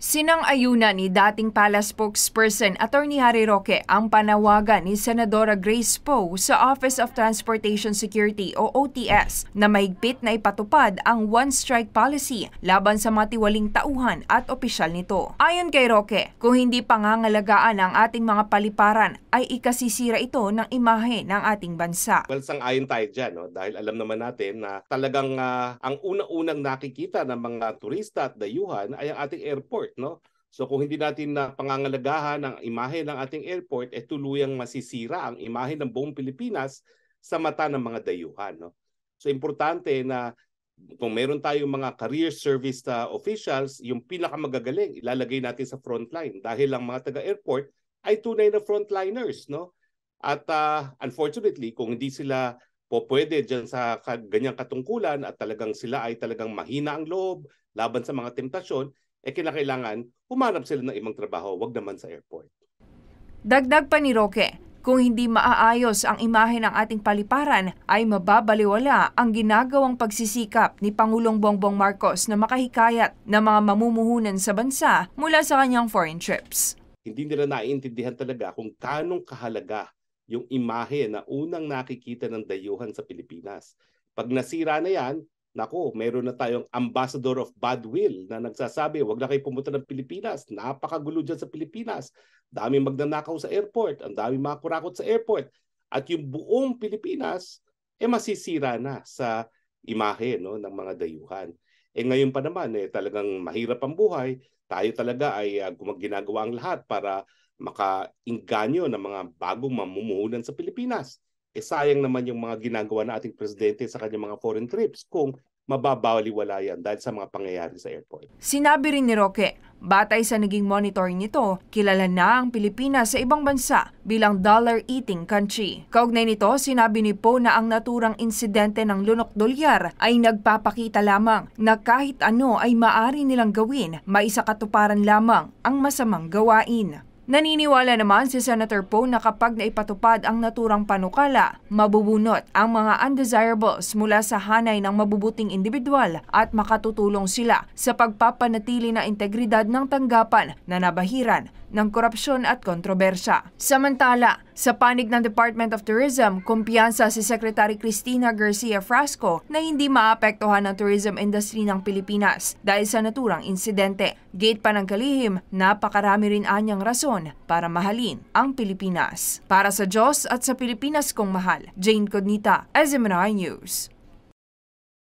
Sinang-ayuna ni dating pala spokesperson Attorney Harry Roque ang panawagan ni Senadora Grace Poe sa Office of Transportation Security o OTS na maigpit na ipatupad ang One Strike Policy laban sa matiwaling tauhan at opisyal nito. Ayon kay Roque, kung hindi pangangalagaan ang ating mga paliparan ay ikasisira ito ng imahe ng ating bansa. Well, sang-ayon tayo dyan no? dahil alam naman natin na talagang uh, ang una-unang nakikita ng mga turista at dayuhan ay ang ating airport airport, no? So kung hindi natin na pangangalagahan ang imahe ng ating airport, eh tuluyang masisira ang imahe ng buong Pilipinas sa mata ng mga dayuhan. No? So importante na kung meron tayong mga career service na ah, officials, yung pinakamagagaling ilalagay natin sa frontline dahil ang mga taga-airport ay tunay na frontliners. No? At uh, unfortunately, kung hindi sila po pwede dyan sa ganyang katungkulan at talagang sila ay talagang mahina ang loob laban sa mga temptasyon, eh kinakailangan humanap sila ng ibang trabaho, wag naman sa airport. Dagdag pa ni Roque, kung hindi maaayos ang imahe ng ating paliparan, ay mababaliwala ang ginagawang pagsisikap ni Pangulong Bongbong Marcos na makahikayat ng mga mamumuhunan sa bansa mula sa kanyang foreign trips. Hindi nila naiintindihan talaga kung kanong kahalaga yung imahe na unang nakikita ng dayuhan sa Pilipinas. Pag nasira na yan, Nako, meron na tayong ambassador of bad will na nagsasabi, wag na kayo pumunta ng Pilipinas. Napakagulo dyan sa Pilipinas. Dami magnanakaw sa airport. Ang dami mga kurakot sa airport. At yung buong Pilipinas, eh masisira na sa imahe no, ng mga dayuhan. Eh ngayon pa naman, eh, talagang mahirap ang buhay. Tayo talaga ay uh, ginagawa ang lahat para makainganyo ng mga bagong mamumuhunan sa Pilipinas eh sayang naman yung mga ginagawa na ating presidente sa kanyang mga foreign trips kung mababawaliwala yan dahil sa mga pangyayari sa airport. Sinabi rin ni Roque, batay sa naging monitoring nito, kilala na ang Pilipinas sa ibang bansa bilang dollar-eating country. Kaugnay nito, sinabi ni Poe na ang naturang insidente ng lunok dolyar ay nagpapakita lamang na kahit ano ay maari nilang gawin, maisakatuparan lamang ang masamang gawain. Naniniwala naman si Senator Poe na kapag naipatupad ang naturang panukala, mabubunot ang mga undesirables mula sa hanay ng mabubuting individual at makatutulong sila sa pagpapanatili na integridad ng tanggapan na nabahiran ng korupsyon at kontrobersya. Samantala, sa panig ng Department of Tourism, kumpiyansa si Secretary Cristina Garcia Frasco na hindi maapektuhan ng tourism industry ng Pilipinas dahil sa naturang insidente. Gate pa ng kalihim, napakarami rin anyang rason para mahalin ang Pilipinas. Para sa Diyos at sa Pilipinas kong mahal, Jane Cognita, SMRI News.